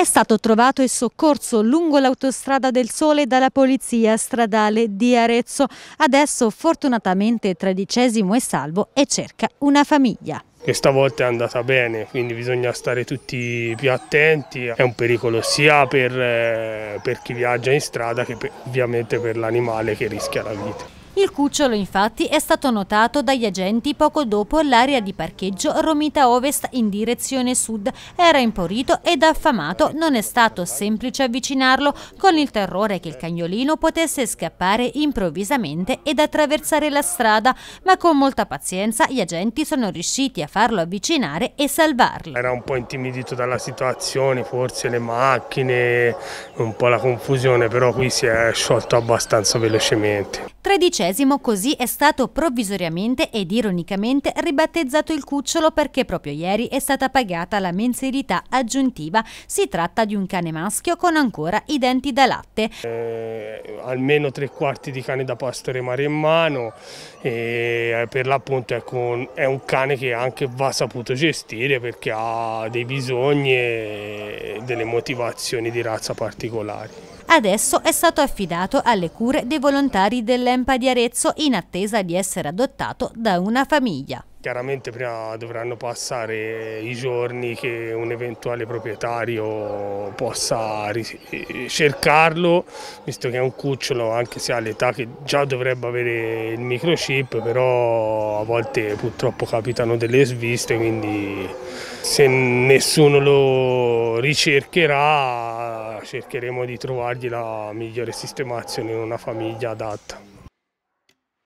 È stato trovato e soccorso lungo l'autostrada del Sole dalla polizia stradale di Arezzo. Adesso fortunatamente tredicesimo è salvo e cerca una famiglia. E stavolta è andata bene, quindi bisogna stare tutti più attenti. È un pericolo sia per, eh, per chi viaggia in strada che per, ovviamente per l'animale che rischia la vita. Il cucciolo infatti è stato notato dagli agenti poco dopo l'area di parcheggio Romita Ovest in direzione sud. Era imporito ed affamato, non è stato semplice avvicinarlo con il terrore che il cagnolino potesse scappare improvvisamente ed attraversare la strada, ma con molta pazienza gli agenti sono riusciti a farlo avvicinare e salvarlo. Era un po' intimidito dalla situazione, forse le macchine, un po' la confusione, però qui si è sciolto abbastanza velocemente. 13 XII così è stato provvisoriamente ed ironicamente ribattezzato il cucciolo perché proprio ieri è stata pagata la mensilità aggiuntiva. Si tratta di un cane maschio con ancora i denti da latte. Eh, almeno tre quarti di cane da pastore maremmano e eh, per l'appunto è, ecco, è un cane che anche va saputo gestire perché ha dei bisogni e delle motivazioni di razza particolari adesso è stato affidato alle cure dei volontari dell'EMPA di Arezzo in attesa di essere adottato da una famiglia. Chiaramente prima dovranno passare i giorni che un eventuale proprietario possa cercarlo, visto che è un cucciolo anche se ha l'età che già dovrebbe avere il microchip, però a volte purtroppo capitano delle sviste, quindi se nessuno lo ricercherà cercheremo di trovargli la migliore sistemazione in una famiglia adatta.